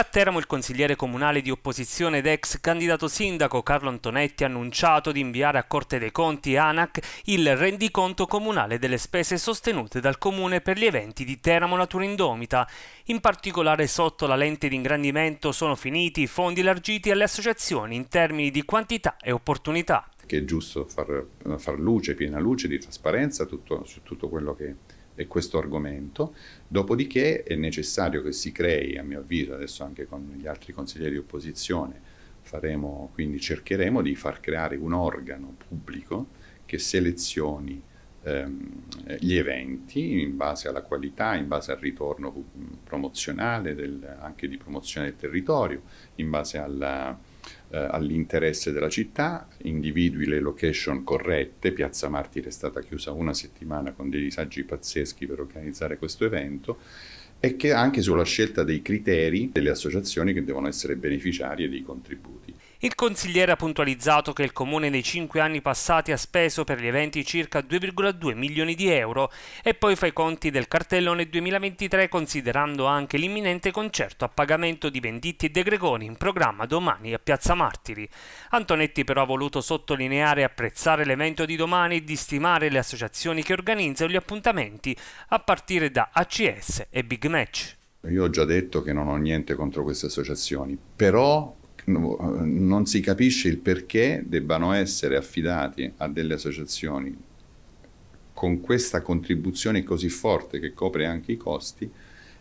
A Teramo il consigliere comunale di opposizione ed ex candidato sindaco Carlo Antonetti ha annunciato di inviare a Corte dei Conti ANAC il rendiconto comunale delle spese sostenute dal comune per gli eventi di Teramo Natura Indomita. In particolare sotto la lente di ingrandimento sono finiti i fondi largiti alle associazioni in termini di quantità e opportunità. Che è giusto far, far luce, piena luce di trasparenza tutto, su tutto quello che è questo argomento, dopodiché è necessario che si crei, a mio avviso, adesso anche con gli altri consiglieri di opposizione, faremo, quindi cercheremo di far creare un organo pubblico che selezioni ehm, gli eventi in base alla qualità, in base al ritorno mm, promozionale, del, anche di promozione del territorio, in base alla eh, all'interesse della città, individui le location corrette, Piazza Martire è stata chiusa una settimana con dei disagi pazzeschi per organizzare questo evento, e che anche sulla scelta dei criteri delle associazioni che devono essere beneficiarie dei contributi. Il consigliere ha puntualizzato che il comune nei cinque anni passati ha speso per gli eventi circa 2,2 milioni di euro e poi fa i conti del cartello nel 2023 considerando anche l'imminente concerto a pagamento di Venditti e De Gregoni in programma domani a Piazza Martiri. Antonetti però ha voluto sottolineare e apprezzare l'evento di domani e di stimare le associazioni che organizzano gli appuntamenti a partire da ACS e Big Match. Io ho già detto che non ho niente contro queste associazioni, però non si capisce il perché debbano essere affidati a delle associazioni con questa contribuzione così forte che copre anche i costi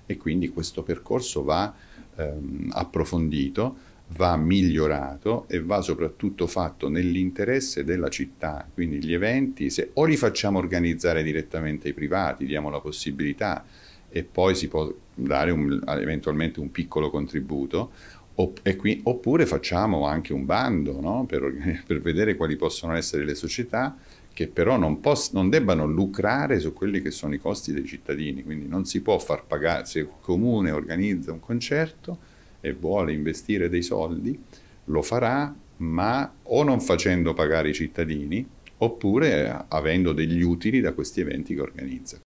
e quindi questo percorso va ehm, approfondito, va migliorato e va soprattutto fatto nell'interesse della città, quindi gli eventi se o li facciamo organizzare direttamente ai privati, diamo la possibilità e poi si può dare un, eventualmente un piccolo contributo Opp- qui, oppure facciamo anche un bando no? per, per, vedere quali possono essere le società che però non, poss- non, debbano lucrare su quelli che sono i costi dei cittadini, quindi non si può far pagare, se il comune organizza un concerto e vuole investire dei soldi, lo farà, ma o non facendo pagare i cittadini, oppure eh, avendo degli utili da questi eventi che organizza.